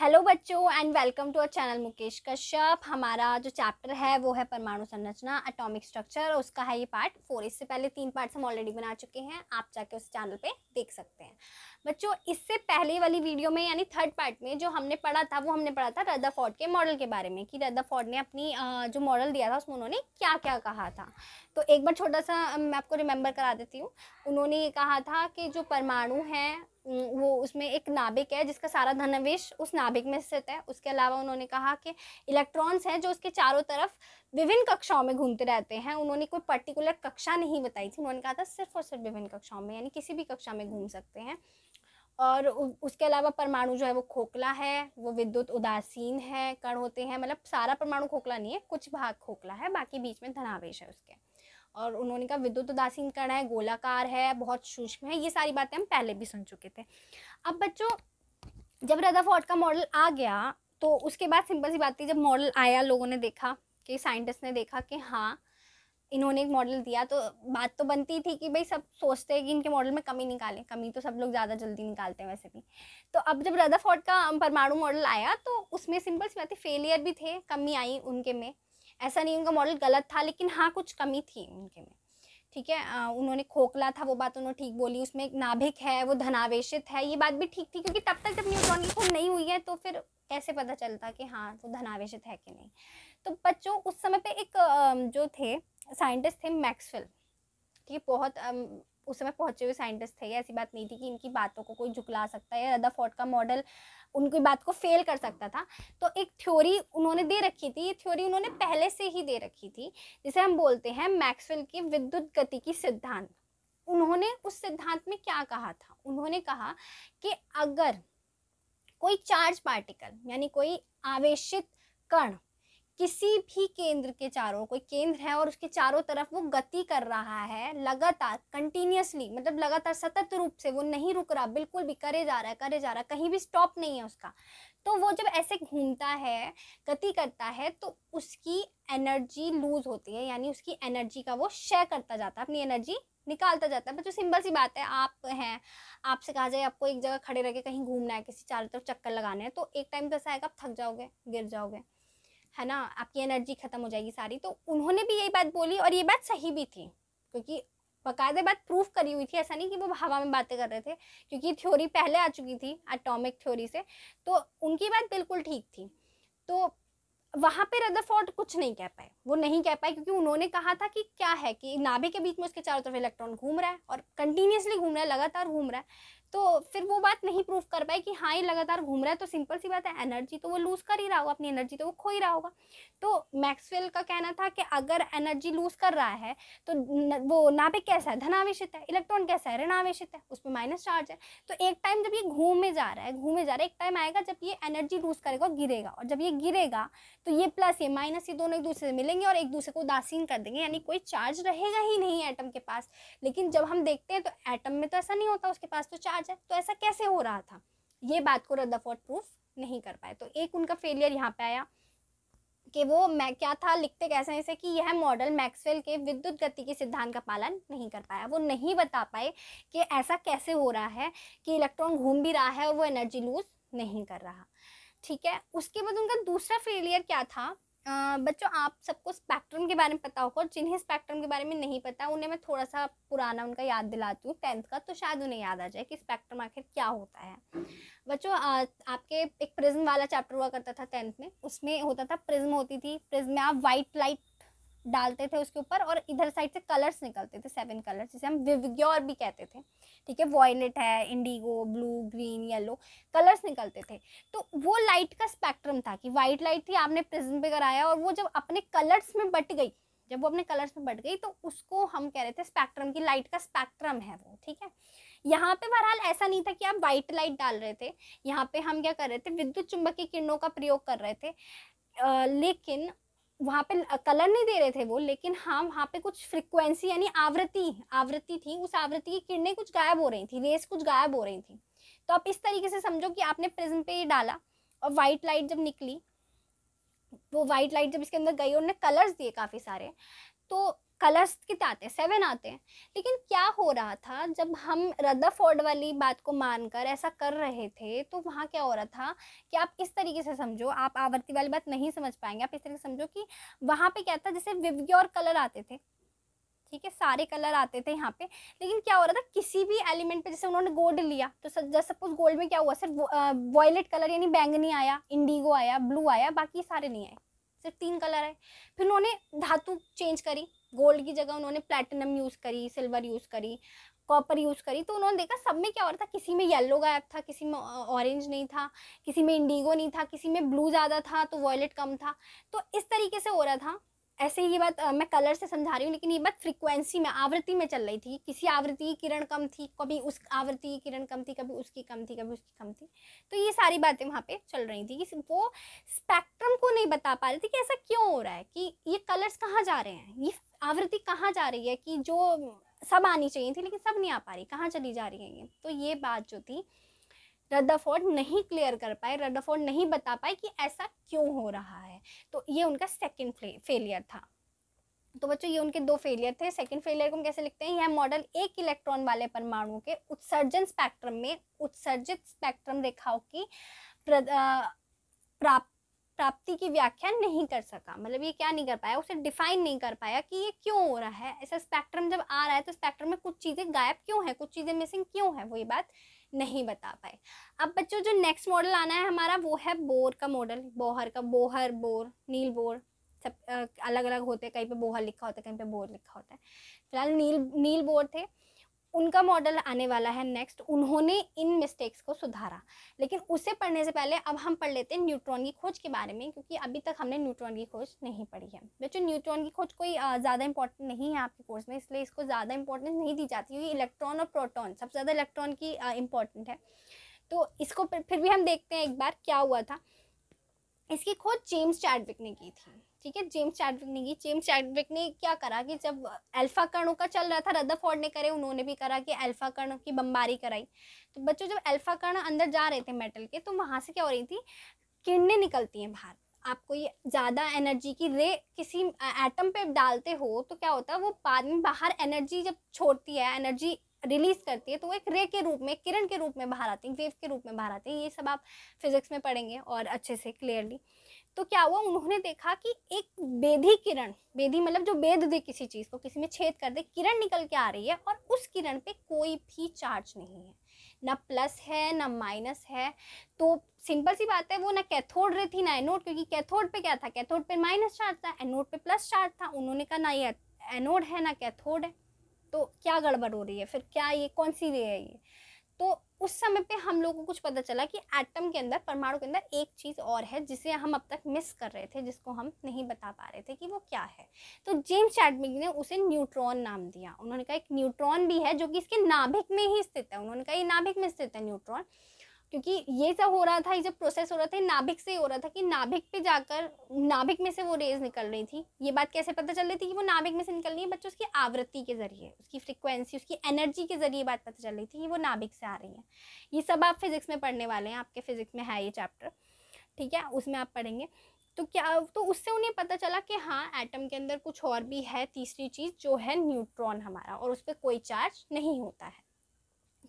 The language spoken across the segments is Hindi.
हेलो बच्चों and welcome to our channel Mukesh Kashyap हमारा जो चैप्टर है वो है परमाणु संरचना एटॉमिक स्ट्रक्चर उसका है ये पार्ट फोर इससे पहले तीन पार्ट्स हम ऑलरेडी बना चुके हैं आप जाके उस चैनल पे देख सकते हैं बच्चों इससे पहले वाली वीडियो में यानी थर्ड पार्ट में जो हमने पढ़ा था वो हमने पढ़ा था रद्दा फोर्ड के मॉडल के बारे में कि रद्दा फोर्ड ने अपनी जो मॉडल दिया था उसमें उन्होंने क्या क्या कहा था तो एक बार छोटा सा मैं आपको रिमेंबर करा देती हूँ उन्होंने ये कहा था कि जो परमाणु हैं वो उसमें एक नाभिक है जिसका सारा धनवेश उस नाभिक में स्थित है उसके अलावा उन्होंने कहा कि इलेक्ट्रॉन्स हैं जो उसके चारों तरफ विभिन्न कक्षाओं में घूमते रहते हैं उन्होंने कोई पर्टिकुलर कक्षा नहीं बताई थी उन्होंने कहा था सिर्फ और सिर्फ विभिन्न कक्षाओं में यानी किसी भी कक्षा में घूम सकते हैं और उसके अलावा परमाणु जो है वो खोखला है वो विद्युत उदासीन है कण होते हैं मतलब सारा परमाणु खोखला नहीं है कुछ भाग खोखला है बाकी बीच में धनावेश है उसके और उन्होंने कहा विद्युत उदासीनकरण है गोलाकार है बहुत सूक्ष्म है ये सारी बातें हम पहले भी सुन चुके थे अब बच्चों जब रदाफोर्ट का मॉडल आ गया तो उसके बाद सिंपल सी बात थी जब मॉडल आया लोगों ने देखा कि साइंटिस्ट ने देखा कि हाँ इन्होंने एक मॉडल दिया तो बात तो बनती थी कि भाई सब सोचते हैं कि इनके मॉडल में कमी निकालें कमी तो सब लोग ज़्यादा जल्दी निकालते हैं वैसे भी तो अब जब रदाफोर्ड का परमाणु मॉडल आया तो उसमें सिंपल सी बात थी फेलियर भी थे कमी आई उनके में ऐसा नहीं उनका मॉडल गलत था लेकिन हाँ कुछ कमी थी उनके में ठीक है उन्होंने खोखला था वो बात उन्होंने ठीक बोली उसमें नाभिक है वो धनावेशित है ये बात भी ठीक थी क्योंकि तब तक जब न्यूट्रॉन की खोज नहीं हुई है तो फिर कैसे पता चलता कि हाँ वो धनावेशित है कि नहीं तो बच्चों उस समय पे एक जो थे साइंटिस्ट थे मैक्सवेल ठीक है बहुत उस समय पहुंचे हुए साइंटिस्ट थे ऐसी बात नहीं थी कि इनकी बातों को कोई झुकला सकता है या फोर्ट का मॉडल उनकी बात को फेल कर सकता था तो एक थ्योरी उन्होंने दे रखी थी ये थ्योरी उन्होंने पहले से ही दे रखी थी जिसे हम बोलते हैं मैक्सवेल की विद्युत गति की सिद्धांत उन्होंने उस सिद्धांत में क्या कहा था उन्होंने कहा कि अगर कोई चार्ज पार्टिकल यानी कोई आवेशित कण किसी भी केंद्र के चारों कोई केंद्र है और उसके चारों तरफ वो गति कर रहा है लगातार कंटिन्यूसली मतलब लगातार सतत रूप से वो नहीं रुक रहा बिल्कुल भी करे जा रहा है करे जा रहा है कहीं भी स्टॉप नहीं है उसका तो वो जब ऐसे घूमता है गति करता है तो उसकी एनर्जी लूज होती है यानी उसकी एनर्जी का वो शेयर करता जाता है अपनी एनर्जी निकालता जाता है बच्चों सिंपल सी बात है आप हैं आपसे कहा जाए आपको एक जगह खड़े रह के कहीं घूमना है किसी चारों तरफ चक्कर लगाने हैं तो एक टाइम कैसा तो आएगा आप थक जाओगे गिर जाओगे है ना आपकी एनर्जी ख़त्म हो जाएगी सारी तो उन्होंने भी यही बात बोली और ये बात सही भी थी क्योंकि बाकायदे बात प्रूफ करी हुई थी ऐसा नहीं कि वो हवा में बातें कर रहे थे क्योंकि थ्योरी पहले आ चुकी थी एटॉमिक थ्योरी से तो उनकी बात बिल्कुल ठीक थी तो वहाँ पे रदरफोर्ड कुछ नहीं कह पाए वो नहीं कह पाए क्योंकि उन्होंने कहा था कि क्या है कि नाभे के बीच में उसके चारों तरफ इलेक्ट्रॉन घूम रहा है और कंटिन्यूसली घूम रहा है लगातार घूम रहा है तो फिर वो बात नहीं प्रूव कर पाए कि हाँ ये लगातार घूम रहा है तो सिंपल सी बात है एनर्जी तो वो लूज़ कर ही रहा होगा अपनी एनर्जी तो वो खो ही रहा होगा तो मैक्सवेल का कहना था कि अगर एनर्जी लूज़ कर रहा है तो न, वो नाभिक कैसा है धनावेश है इलेक्ट्रॉन कैसा है ऋणावेश है उस पर माइनस चार्ज है तो एक टाइम जब ये घूमे जा रहा है घूमे जा रहा है एक टाइम आएगा जब ये एनर्जी लूज़ करेगा गिरेगा और जब ये गिरेगा तो ये प्लस ये माइनस ये दोनों एक दूसरे से मिलेंगे और एक दूसरे को उदासीन कर देंगे यानी कोई चार्ज रहेगा ही नहीं एटम के पास लेकिन जब हम देखते हैं तो एटम में तो ऐसा नहीं होता उसके पास तो चार्ज आ जाए तो ऐसा कैसे हो रहा था ये बात को रदरफोर्ड प्रूफ नहीं कर पाए तो एक उनका फेलियर यहाँ पे आया कि वो मैं क्या था लिखते कैसे ऐसे कि यह मॉडल मैक्सवेल के विद्युत गति के सिद्धांत का पालन नहीं कर पाया वो नहीं बता पाए कि ऐसा कैसे हो रहा है कि इलेक्ट्रॉन घूम भी रहा है और वो एनर्जी लूज नहीं कर रहा ठीक है उसके बाद उनका दूसरा फेलियर क्या था बच्चों आप सबको स्पेक्ट्रम के बारे में पता होगा जिन्हें स्पेक्ट्रम के बारे में नहीं पता उन्हें मैं थोड़ा सा पुराना उनका याद दिलाती हूँ टेंथ का तो शायद उन्हें याद आ जाए कि स्पेक्ट्रम आखिर क्या होता है बच्चों आपके एक प्रिज्म वाला चैप्टर हुआ करता था टेंथ में उसमें होता था प्रिज्म होती थी प्रिज्म में आप वाइट लाइट डालते थे उसके ऊपर और इधर साइड से कलर्स निकलते थे सेवन कलर्स जिसे हम विवग्योर भी कहते थे ठीक है वॉयलेट है indigo blue green yellow colours निकलते थे तो वो लाइट का स्पेक्ट्रम था कि वाइट लाइट थी आपने प्रिज्म पे कराया और वो जब अपने कलर्स में बट गई जब वो अपने कलर्स में बट गई तो उसको हम कह रहे थे स्पेक्ट्रम की लाइट का स्पेक्ट्रम है वो ठीक है यहाँ पे बहरहाल ऐसा नहीं था कि आप वाइट लाइट डाल रहे थे यहाँ पे हम क्या कर रहे थे विद्युत चुंबकीय किरणों का प्रयोग कर रहे थे आ, लेकिन वहाँ पे कलर नहीं दे रहे थे वो लेकिन हाँ वहाँ पे कुछ फ्रिक्वेंसी यानी आवृत्ति आवृत्ति थी उस आवृत्ति की किरणें कुछ गायब हो रही थी रेस कुछ गायब हो रही थी तो आप इस तरीके से समझो कि आपने प्रिज्म पे ये डाला और वाइट लाइट जब निकली वो वाइट लाइट जब इसके अंदर गई और उन्होंने कलर्स दिए काफ़ी सारे तो कलर्स कितने आते हैं सेवन आते हैं लेकिन क्या हो रहा था जब हम फोर्ड वाली बात को मानकर ऐसा कर रहे थे तो वहाँ क्या हो रहा था कि आप इस तरीके से समझो आप आवर्ती वाली बात नहीं समझ पाएंगे आप इस तरीके से समझो कि वहाँ पे क्या था जैसे विवग्योर कलर आते थे ठीक है सारे कलर आते थे यहाँ पे लेकिन क्या हो रहा था किसी भी एलिमेंट पे जैसे उन्होंने गोल्ड लिया तो जैसे सपोज गोल्ड में क्या हुआ सिर्फ वॉयलेट कलर यानी बैंगनी आया इंडिगो आया ब्लू आया बाकी सारे नहीं आए सिर्फ तीन कलर आए फिर उन्होंने धातु चेंज करी गोल्ड की जगह उन्होंने प्लेटिनम यूज़ करी सिल्वर यूज़ करी कॉपर यूज़ करी तो उन्होंने देखा सब में क्या हो रहा था किसी में येलो गायब था किसी में ऑरेंज नहीं था किसी में इंडिगो नहीं था किसी में ब्लू ज़्यादा था तो वॉयलेट कम था तो इस तरीके से हो रहा था ऐसे ही ये बात आ, मैं कलर से समझा रही हूँ लेकिन ये बात फ्रिक्वेंसी में आवृत्ति में चल रही थी किसी आवृत्ति की किरण कम थी कभी उस आवृत्ति की किरण कम थी कभी उसकी कम थी कभी उसकी कम थी तो ये सारी बातें वहाँ पे चल रही थी कि वो स्पेक्ट्रम को नहीं बता पा रही थी कि ऐसा क्यों हो रहा है कि ये कलर्स कहाँ जा रहे हैं ये आवृत्ति कहाँ जा रही है कि जो सब आनी चाहिए थी लेकिन सब नहीं आ पा रही कहाँ चली जा रही है ये तो ये बात जो थी रद्दाफोर्ड नहीं क्लियर कर पाए रद्दाफोर्ड नहीं बता पाए कि ऐसा क्यों हो रहा है तो ये उनका सेकेंड फेलियर था तो बच्चों ये उनके दो फेलियर थे सेकंड फेलियर को हम कैसे लिखते हैं यह मॉडल एक इलेक्ट्रॉन वाले परमाणु के उत्सर्जन स्पेक्ट्रम में उत्सर्जित स्पेक्ट्रम रेखाओं की प्राप्त प्राप्ति की व्याख्या नहीं कर सका मतलब ये क्या नहीं कर पाया उसे डिफाइन नहीं कर पाया कि ये क्यों हो रहा है ऐसा स्पेक्ट्रम जब आ रहा है तो स्पेक्ट्रम में कुछ चीज़ें गायब क्यों है कुछ चीज़ें मिसिंग क्यों है वही बात नहीं बता पाए अब बच्चों जो नेक्स्ट मॉडल आना है हमारा वो है बोर का मॉडल बोहर का बोहर बोर नील बोर सब अलग अलग होते हैं कहीं पे बोहर लिखा होता है कहीं पे बोर लिखा होता है फिलहाल नील नील बोर थे उनका मॉडल आने वाला है नेक्स्ट उन्होंने इन मिस्टेक्स को सुधारा लेकिन उसे पढ़ने से पहले अब हम पढ़ लेते हैं न्यूट्रॉन की खोज के बारे में क्योंकि अभी तक हमने न्यूट्रॉन की खोज नहीं पढ़ी है बच्चों न्यूट्रॉन की खोज कोई ज़्यादा इंपॉर्टेंट नहीं है आपके कोर्स में इसलिए इसको ज़्यादा इंपॉर्टेंस नहीं दी जाती क्योंकि इलेक्ट्रॉन और प्रोटॉन सबसे ज़्यादा इलेक्ट्रॉन की इम्पॉर्टेंट है तो इसको फिर भी हम देखते हैं एक बार क्या हुआ था इसकी खोज जेम्स चैडविक ने की थी ठीक है जेम्स चैडविक ने की जेम्स चैडविक ने क्या करा कि जब अल्फा कर्णों का चल रहा था फोर्ड ने करे उन्होंने भी करा कि अल्फा कर्ण की बमबारी कराई तो बच्चों जब अल्फा कर्ण अंदर जा रहे थे मेटल के तो वहाँ से क्या हो रही थी किरणें निकलती हैं बाहर आपको ये ज़्यादा एनर्जी की रे किसी एटम पे डालते हो तो क्या होता है वो बाद में बाहर एनर्जी जब छोड़ती है एनर्जी रिलीज करती है तो वो एक रे के रूप में किरण के रूप में बाहर आती है वेव के रूप में बाहर आती है ये सब आप फिजिक्स में पढ़ेंगे और अच्छे से क्लियरली तो क्या हुआ उन्होंने देखा कि एक बेधी किरण बेधी मतलब जो बेद दे किसी चीज़ को किसी में छेद कर दे किरण निकल के आ रही है और उस किरण पे कोई भी चार्ज नहीं है ना प्लस है ना माइनस है तो सिंपल सी बात है वो ना कैथोड रे थी ना एनोड क्योंकि कैथोड पे क्या था कैथोड पे माइनस चार्ज था एनोड पे प्लस चार्ज था उन्होंने कहा ना ये एनोड है ना कैथोड है तो क्या गड़बड़ हो रही है फिर क्या ये कौन सी रे है ये तो उस समय पे हम लोगों को कुछ पता चला कि एटम के अंदर परमाणु के अंदर एक चीज़ और है जिसे हम अब तक मिस कर रहे थे जिसको हम नहीं बता पा रहे थे कि वो क्या है तो जेम्स चैडमिक ने उसे न्यूट्रॉन नाम दिया उन्होंने कहा एक न्यूट्रॉन भी है जो कि इसके नाभिक में ही स्थित है उन्होंने कहा ये नाभिक में स्थित है न्यूट्रॉन क्योंकि ये सब हो रहा था ये जब प्रोसेस हो रहा था नाभिक से हो रहा था कि नाभिक पे जाकर नाभिक में से वो रेज निकल रही थी ये बात कैसे पता चल रही थी कि वो नाभिक में से निकल रही है बच्चों उसकी आवृत्ति के जरिए उसकी फ्रिक्वेंसी उसकी एनर्जी के जरिए बात पता चल रही थी कि वो नाभिक से आ रही है ये सब आप फिजिक्स में पढ़ने वाले हैं आपके फिजिक्स में है ये चैप्टर ठीक है उसमें आप पढ़ेंगे तो क्या तो उससे उन्हें पता चला कि हाँ एटम के अंदर कुछ और भी है तीसरी चीज़ जो है न्यूट्रॉन हमारा और उस पर कोई चार्ज नहीं होता है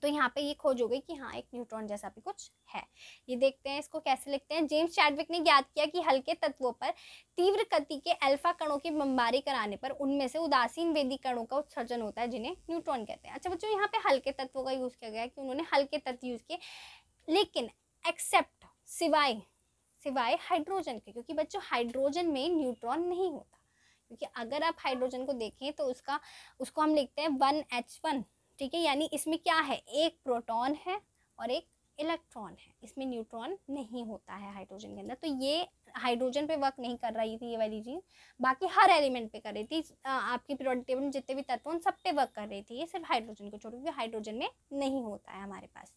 तो यहाँ पे ये खोज हो गई कि हाँ एक न्यूट्रॉन जैसा भी कुछ है ये देखते हैं इसको कैसे लिखते हैं जेम्स चैडविक ने ज्ञात किया कि हल्के तत्वों पर तीव्र गति के अल्फा कणों की बमबारी कराने पर उनमें से उदासीन वेदी कणों का उत्सर्जन होता है जिन्हें न्यूट्रॉन कहते हैं अच्छा बच्चों यहाँ पे हल्के तत्वों का यूज़ किया गया कि उन्होंने हल्के तत्व यूज़ किए लेकिन एक्सेप्ट सिवाय सिवाय हाइड्रोजन के क्योंकि बच्चों हाइड्रोजन में न्यूट्रॉन नहीं होता क्योंकि अगर आप हाइड्रोजन को देखें तो उसका उसको हम लिखते हैं वन एच वन ठीक है यानी इसमें क्या है एक प्रोटॉन है और एक इलेक्ट्रॉन है इसमें न्यूट्रॉन नहीं होता है हाइड्रोजन के अंदर तो ये हाइड्रोजन पे वर्क नहीं कर रही थी ये वाली चीज़ बाकी हर एलिमेंट पे कर रही थी आपकी पीरियोडिक टेबल में जितने भी तत्व उन सब पे वर्क कर रही थी ये सिर्फ हाइड्रोजन को छोड़ क्योंकि हाइड्रोजन में नहीं होता है हमारे पास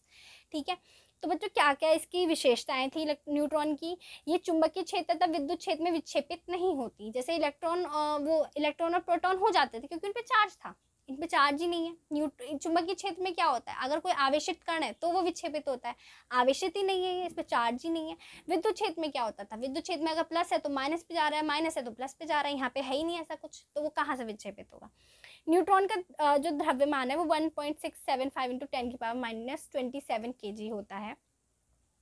ठीक है तो बच्चों क्या क्या इसकी विशेषताएं थी न्यूट्रॉन की ये चुंबकीय क्षेत्र तथा विद्युत क्षेत्र में विक्षेपित नहीं होती जैसे इलेक्ट्रॉन वो इलेक्ट्रॉन और प्रोटॉन हो जाते थे क्योंकि उन पर चार्ज था इन चार्ज ही नहीं है न्यूट्र चुंबकीय क्षेत्र में क्या होता है अगर कोई आवेशित कण है तो वो विक्षेपित होता है आवेशित ही नहीं है इस पर चार्ज ही नहीं है विद्युत क्षेत्र में क्या होता था विद्युत क्षेत्र में अगर प्लस है तो माइनस पे जा रहा है माइनस है तो प्लस पे जा रहा है यहाँ पे है ही नहीं ऐसा कुछ तो वो कहाँ से विक्षेपित होगा न्यूट्रॉन का जो द्रव्यमान है वो one point six seven five into ten की power minus twenty seven K G होता है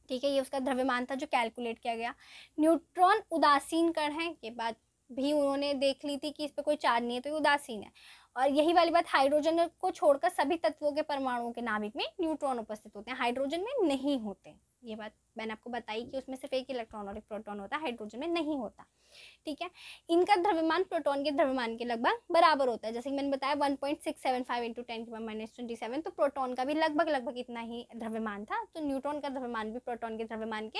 ठीक है ये उसका द्रव्यमान था जो कैलकुलेट किया गया न्यूट्रॉन उदासीन कण है ये बात भी उन्होंने देख ली थी कि इस पर कोई चार्ज नहीं है तो ये उदासीन है और यही वाली बात हाइड्रोजन को छोड़कर सभी तत्वों के परमाणुओं के नाभिक में न्यूट्रॉन उपस्थित होते हैं हाइड्रोजन में नहीं होते ये बात मैंने आपको बताई कि उसमें सिर्फ एक इलेक्ट्रॉन और एक प्रोटॉन होता है हाइड्रोजन में नहीं होता ठीक है इनका द्रव्यमान प्रोटॉन के द्रव्यमान के लगभग बराबर होता है जैसे कि मैंने बताया one point six seven five into ten की माइनस ट्वेंटी सेवन तो प्रोटॉन का भी लगभग लगभग इतना ही द्रव्यमान था तो न्यूट्रॉन का द्रव्यमान भी प्रोटॉन के द्रव्यमान के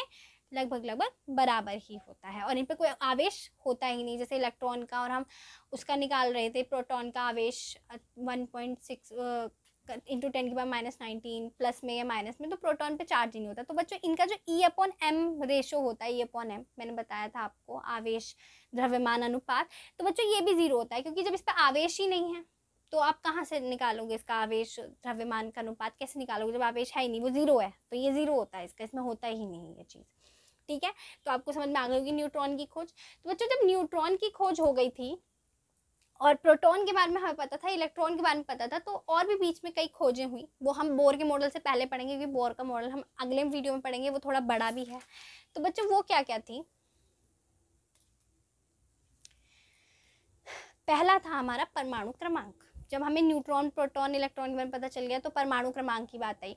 लगभग लगभग बराबर ही होता है और इन पर कोई आवेश होता ही नहीं जैसे इलेक्ट्रॉन का और हम उसका निकाल रहे थे प्रोटॉन का आवेश one point six into ten के बाद माइनस नाइनटीन प्लस में या माइनस में तो प्रोटॉन पे चार्ज ही नहीं होता तो बच्चों इनका जो ई अपॉन एम रेशो होता है ई अपॉन एम मैंने बताया था आपको आवेश द्रव्यमान अनुपात तो बच्चों ये भी जीरो होता है क्योंकि जब इस पर आवेश ही नहीं है तो आप कहाँ से निकालोगे इसका आवेश द्रव्यमान का अनुपात कैसे निकालोगे जब आवेश है ही नहीं वो ज़ीरो है तो ये ज़ीरो होता है इसका इसमें होता ही नहीं ये चीज़ ठीक है तो आपको समझ में आ गई होगी न्यूट्रॉन की खोज तो बच्चों जब न्यूट्रॉन की खोज हो गई थी और प्रोटॉन के बारे में हमें पता था इलेक्ट्रॉन के बारे में पता था तो और भी बीच में कई खोजें हुई वो हम बोर के मॉडल से पहले पढ़ेंगे क्योंकि बोर का मॉडल हम अगले वीडियो में पढ़ेंगे वो थोड़ा बड़ा भी है तो बच्चों वो क्या क्या थी पहला था हमारा परमाणु क्रमांक जब हमें न्यूट्रॉन प्रोटॉन इलेक्ट्रॉन के बारे में पता चल गया तो परमाणु क्रमांक की बात आई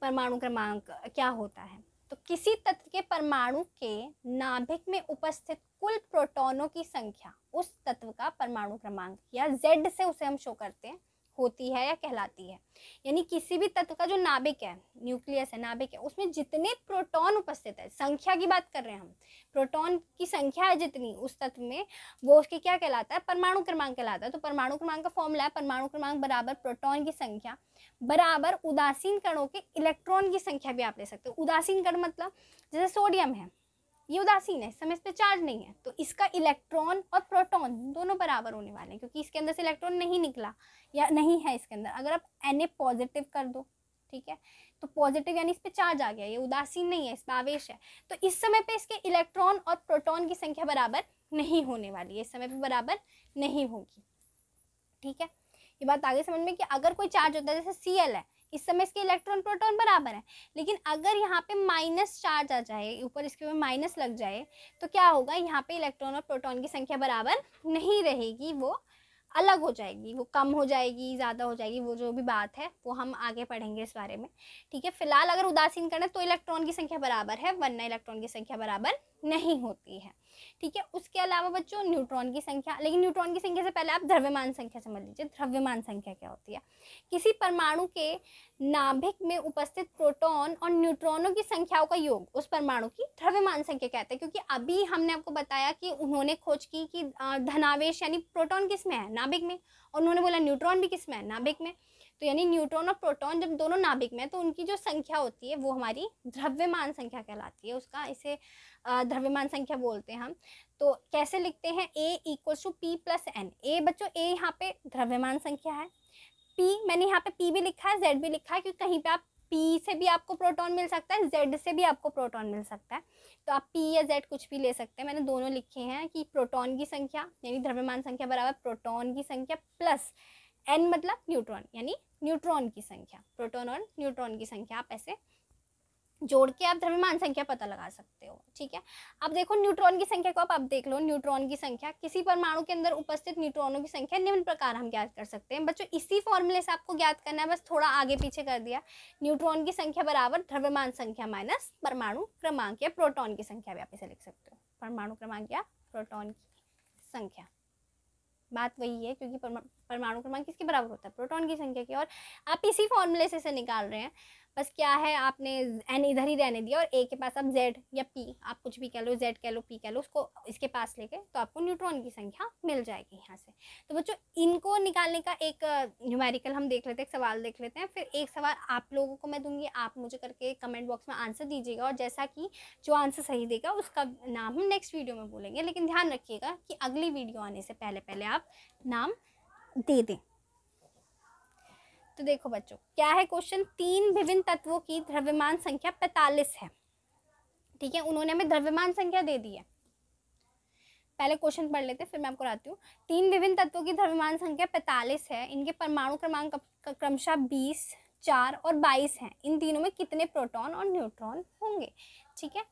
परमाणु क्रमांक क्या होता है तो किसी तत्व के परमाणु के नाभिक में उपस्थित कुल प्रोटॉनों की संख्या उस तत्व का परमाणु क्रमांक या जेड से उसे हम शो करते हैं होती है या कहलाती है यानी किसी भी तत्व का जो नाभिक है न्यूक्लियस है नाभिक है उसमें जितने प्रोटॉन उपस्थित है संख्या की बात कर रहे हैं हम प्रोटॉन की संख्या है जितनी उस तत्व में वो उसके क्या कहलाता है परमाणु क्रमांक कहलाता है तो परमाणु क्रमांक का फॉर्मूला है परमाणु क्रमांक बराबर प्रोटॉन की संख्या बराबर उदासीन कणों के इलेक्ट्रॉन की संख्या भी आप ले सकते हो उदासीन कण मतलब जैसे सोडियम है ये उदासीन है समय इस पर चार्ज नहीं है तो इसका इलेक्ट्रॉन और प्रोटॉन दोनों बराबर होने वाले हैं क्योंकि इसके अंदर से इलेक्ट्रॉन नहीं निकला या नहीं है इसके अंदर अगर आप एन पॉजिटिव कर दो ठीक है तो पॉजिटिव यानी इस पर चार्ज आ गया ये उदासीन नहीं है इस पर आवेश है तो इस समय पर इसके इलेक्ट्रॉन और प्रोटॉन की संख्या बराबर नहीं होने वाली है इस समय पर बराबर नहीं होगी ठीक है ये बात आगे समझ में कि अगर कोई चार्ज होता है जैसे सी है इस समय इसके इलेक्ट्रॉन प्रोटॉन बराबर है लेकिन अगर यहाँ पे माइनस चार्ज आ जाए ऊपर इसके ऊपर माइनस लग जाए तो क्या होगा यहाँ पे इलेक्ट्रॉन और प्रोटॉन की संख्या बराबर नहीं रहेगी वो अलग हो जाएगी वो कम हो जाएगी ज़्यादा हो जाएगी वो जो भी बात है वो हम आगे पढ़ेंगे इस बारे में ठीक है फिलहाल अगर उदासीन करना तो इलेक्ट्रॉन की संख्या बराबर है वरना इलेक्ट्रॉन की संख्या बराबर नहीं होती है ठीक है उसके अलावा बच्चों न्यूट्रॉन की संख्या लेकिन न्यूट्रॉन की संख्या से पहले आप द्रव्यमान संख्या समझ लीजिए द्रव्यमान संख्या क्या होती है किसी परमाणु के नाभिक में उपस्थित प्रोटॉन और न्यूट्रॉनों की संख्याओं का योग उस परमाणु की द्रव्यमान संख्या कहते हैं क्योंकि अभी हमने आपको बताया कि उन्होंने खोज की कि धनावेश यानी प्रोटोन किस में है नाभिक में और उन्होंने बोला न्यूट्रॉन भी किस में है नाभिक में तो यानी न्यूट्रॉन और प्रोटॉन जब दोनों नाभिक में तो उनकी जो संख्या होती है वो हमारी द्रव्यमान संख्या कहलाती है उसका इसे द्रव्यमान संख्या बोलते हैं हम तो कैसे लिखते हैं A equals to P plus N A बच्चों ए यहाँ पे द्रव्यमान संख्या है पी मैंने यहाँ पे पी भी लिखा है जेड भी लिखा है क्योंकि कहीं पर आप पी से भी आपको प्रोटॉन मिल सकता है जेड से भी आपको प्रोटॉन मिल सकता है तो आप पी या जेड कुछ भी ले सकते हैं मैंने दोनों लिखे हैं कि प्रोटॉन की संख्या यानी द्रव्यमान संख्या बराबर प्रोटॉन की संख्या प्लस एन मतलब न्यूट्रॉन यानी न्यूट्रॉन की संख्या प्रोटॉन और न्यूट्रॉन की संख्या आप ऐसे जोड़ के आप द्रव्यमान संख्या पता लगा सकते हो ठीक है अब देखो न्यूट्रॉन की संख्या को आप आप देख लो न्यूट्रॉन की संख्या किसी परमाणु के अंदर उपस्थित न्यूट्रॉनों की संख्या निम्न प्रकार हम ज्ञात कर सकते हैं बच्चों इसी फॉर्मूले से आपको ज्ञात करना है बस थोड़ा आगे पीछे कर दिया न्यूट्रॉन की संख्या बराबर द्रव्यमान संख्या माइनस परमाणु क्रमांक या प्रोटोन की संख्या भी आप इसे लिख सकते हो परमाणु क्रमांक या प्रोटोन की संख्या बात वही है क्योंकि परमाणु क्रमांक किसके बराबर होता है प्रोटॉन की संख्या के और आप इसी फॉर्मूले से इसे निकाल रहे हैं बस क्या है आपने एन इधर ही रहने दिया और ए के पास आप जेड या पी आप कुछ भी कह लो जेड कह लो पी कह लो उसको इसके पास लेके तो आपको न्यूट्रॉन की संख्या मिल जाएगी यहाँ से तो बच्चों इनको निकालने का एक न्यूमेरिकल हम देख लेते हैं एक सवाल देख लेते हैं फिर एक सवाल आप लोगों को मैं दूंगी आप मुझे करके कमेंट बॉक्स में आंसर दीजिएगा और जैसा कि जो आंसर सही देगा उसका नाम हम नेक्स्ट वीडियो में बोलेंगे लेकिन ध्यान रखिएगा कि अगली वीडियो आने से पहले पहले आप नाम दे दें तो देखो बच्चों क्या है क्वेश्चन तीन विभिन्न तत्वों की द्रव्यमान संख्या पैतालीस है ठीक है उन्होंने हमें द्रव्यमान संख्या दे दी है पहले क्वेश्चन पढ़ लेते हैं फिर मैं आपको बताती हूँ तीन विभिन्न तत्वों की द्रव्यमान संख्या पैंतालीस है इनके परमाणु क्रमांक क्रमशः बीस चार और बाईस हैं इन तीनों में कितने प्रोटॉन और न्यूट्रॉन होंगे ठीक है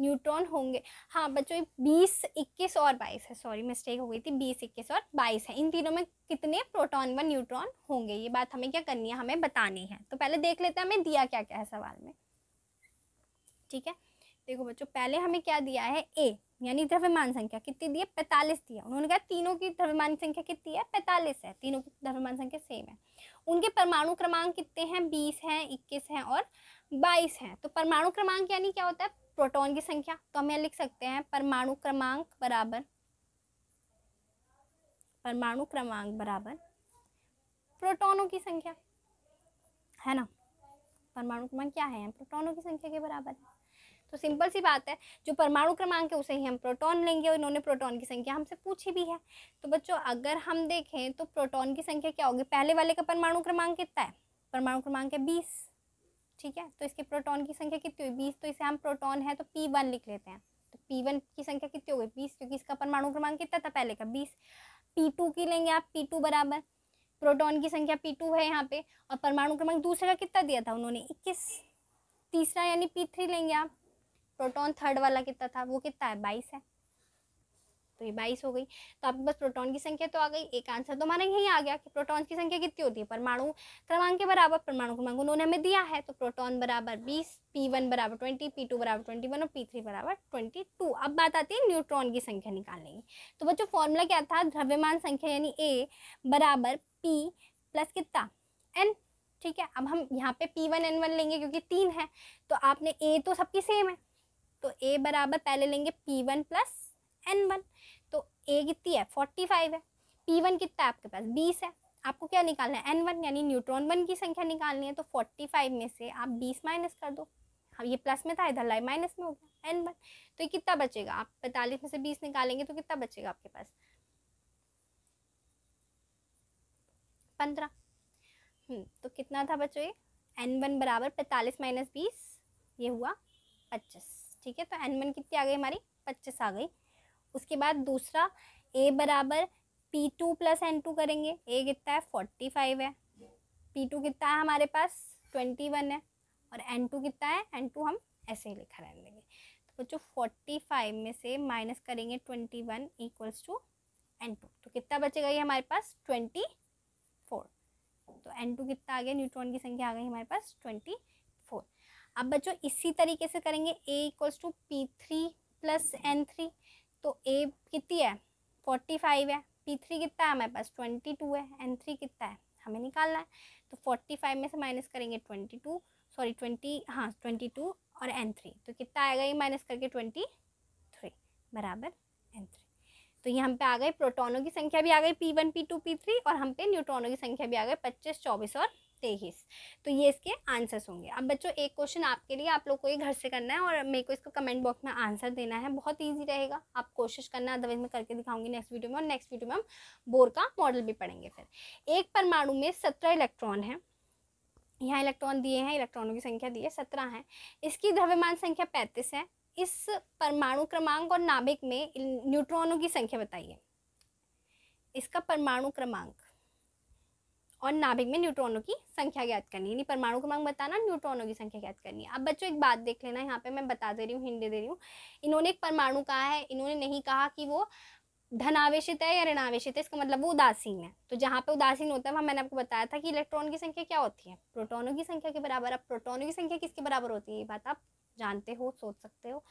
न्यूट्रॉन होंगे हाँ बच्चों बीस इक्कीस और बाईस है सॉरी मिस्टेक हो गई थी बीस इक्कीस और बाईस है इन तीनों में कितने प्रोटॉन व न्यूट्रॉन होंगे ये बात हमें क्या करनी है हमें बतानी है तो पहले देख लेते हैं हमें दिया क्या क्या है सवाल में ठीक है देखो बच्चों पहले हमें क्या दिया है ए यानी द्रव्यमान संख्या कितनी दी है पैंतालीस दिया उन्होंने कहा तीनों की द्रव्यमान संख्या कितनी है पैंतालीस है तीनों की द्रव्यमान संख्या सेम है उनके परमाणु क्रमांक कितने हैं बीस हैं इक्कीस हैं और बाईस हैं तो परमाणु क्रमांक यानी क्या होता है प्रोटॉन की संख्या तो हम लिख सकते हैं परमाणु क्रमांक बराबर परमाणु क्रमांक बराबर प्रोटॉनों की संख्या है ना परमाणु क्रमांक क्या है प्रोटॉनों की संख्या के बराबर है तो सिंपल सी बात है जो परमाणु क्रमांक है उसे ही हम प्रोटॉन लेंगे और इन्होंने प्रोटॉन की संख्या हमसे पूछी भी है तो बच्चों अगर हम देखें तो प्रोटॉन की संख्या क्या होगी पहले वाले का परमाणु क्रमांक कितना है परमाणु क्रमांक है बीस ठीक है तो इसके प्रोटॉन की संख्या कितनी हुई बीस तो इसे हम प्रोटॉन है तो पी वन लिख लेते हैं तो पी वन की संख्या कितनी हो गई बीस क्योंकि इसका परमाणु क्रमांक कितना था पहले का बीस पी टू की लेंगे आप पी टू बराबर प्रोटॉन की संख्या पी टू है यहाँ पे और परमाणु क्रमांक दूसरे का कितना दिया था उन्होंने इक्कीस तीसरा यानी पी थ्री लेंगे आप प्रोटोन थर्ड वाला कितना था वो कितना है बाईस है तो ये बाईस हो गई तो आपके पास प्रोटॉन की संख्या तो आ गई एक आंसर तो हमारा यही आ गया कि प्रोटॉन की संख्या कितनी होती है परमाणु क्रमांक के बराबर परमाणु क्रमांक उन्होंने हमें दिया है तो प्रोटोन बराबर बीस पी वन बराबर ट्वेंटी पी टू बराबर ट्वेंटी वन और पी थ्री बराबर ट्वेंटी टू अब बात आती है न्यूट्रॉन की संख्या निकालने की तो बच्चों फॉर्मूला क्या था द्रव्यमान संख्या यानी ए बराबर पी प्लस कितना एन ठीक है अब हम यहाँ पे पी वन एन वन लेंगे क्योंकि तीन है तो आपने ए तो सबकी सेम है तो ए बराबर पहले लेंगे P one plus N one तो ए कितनी है फोर्टी फाइव है पी वन कितना है आपके पास बीस है आपको क्या निकालना है एन वन यानी न्यूट्रॉन वन की संख्या निकालनी है तो फोर्टी फाइव में से आप बीस माइनस कर दो अब ये प्लस में था इधर लाइव माइनस में हो गया एन वन तो ये कितना बचेगा आप पैंतालीस में से बीस निकालेंगे तो कितना बचेगा आपके पास पंद्रह हम्म, तो कितना था बच्चों ये एन वन बराबर पैंतालीस माइनस बीस ये हुआ पच्चीस ठीक है तो एन वन कितनी आ गई हमारी पच्चीस आ गई उसके बाद दूसरा ए बराबर P two plus N two करेंगे ए कितना है फोर्टी फाइव है पी टू कितना है हमारे पास ट्वेंटी वन है और एन टू कितना है एन टू हम ऐसे ही लिखा रह लेंगे तो बच्चों फोर्टी फाइव में से माइनस करेंगे twenty one equals to N two तो कितना बचेगा ये हमारे पास ट्वेंटी फोर तो एन टू कितना आ गया न्यूट्रॉन की संख्या आ गई हमारे पास ट्वेंटी फोर अब बच्चों इसी तरीके से करेंगे A equals to P three plus N three तो ए कितनी है फोर्टी फाइव है पी थ्री कितना है हमारे पास ट्वेंटी टू है एन थ्री कितना है हमें निकालना है तो फोर्टी फाइव में से माइनस करेंगे ट्वेंटी टू सॉरी ट्वेंटी हाँ ट्वेंटी टू और एन थ्री तो कितना आएगा ये माइनस करके ट्वेंटी थ्री बराबर एन थ्री तो ये हम पे आ गए प्रोटोनों की संख्या भी आ गई P one P two P three और हम पे न्यूट्रॉनों की संख्या भी आ गई पच्चीस चौबीस और तेईस तो ये इसके आंसर्स होंगे अब बच्चों एक क्वेश्चन आपके लिए आप लोग को ये घर से करना है और मेरे को इसको कमेंट बॉक्स में आंसर देना है बहुत ईजी रहेगा आप कोशिश करना अदरवाइज मैं करके दिखाऊंगी नेक्स्ट वीडियो में और नेक्स्ट वीडियो में हम बोर का मॉडल भी पढ़ेंगे फिर एक परमाणु में सत्रह इलेक्ट्रॉन है यहाँ इलेक्ट्रॉन दिए हैं इलेक्ट्रॉनों की संख्या दी है सत्रह है इसकी द्रव्यमान संख्या पैंतीस है इस परमाणु क्रमांक और नाभिक में न्यूट्रॉनों की संख्या बताइए इसका परमाणु क्रमांक और नाभिक में न्यूट्रॉनों की संख्या ज्ञात करनी है यानी परमाणु क्रमांक बताना न्यूट्रॉनों की संख्या ज्ञात करनी है अब बच्चों एक बात देख लेना यहाँ पे मैं बता दे रही हूँ हिंड दे रही हूँ इन्होंने एक परमाणु कहा है इन्होंने नहीं कहा कि वो धनावेशित है या ऋणावेशित है इसका मतलब वो उदासीन है तो जहाँ पे उदासीन होता है वहाँ मैंने आपको बताया था कि इलेक्ट्रॉन की संख्या क्या होती है प्रोटोनों की संख्या के बराबर अब प्रोटोनों की संख्या किसके बराबर होती है ये बात आप जानते हो सोच सकते हो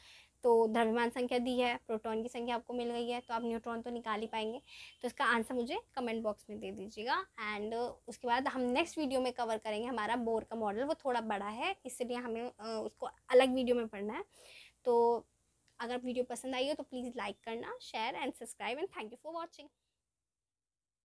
तो द्रव्यमान संख्या दी है प्रोटॉन की संख्या आपको मिल गई है तो आप न्यूट्रॉन तो निकाल ही पाएंगे तो इसका आंसर मुझे कमेंट बॉक्स में दे दीजिएगा एंड उसके बाद हम नेक्स्ट वीडियो में कवर करेंगे हमारा बोर का मॉडल वो थोड़ा बड़ा है इसलिए हमें उसको अलग वीडियो में पढ़ना है तो अगर वीडियो पसंद आई हो तो प्लीज़ लाइक करना share and subscribe and thank you for watching